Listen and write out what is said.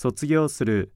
卒業する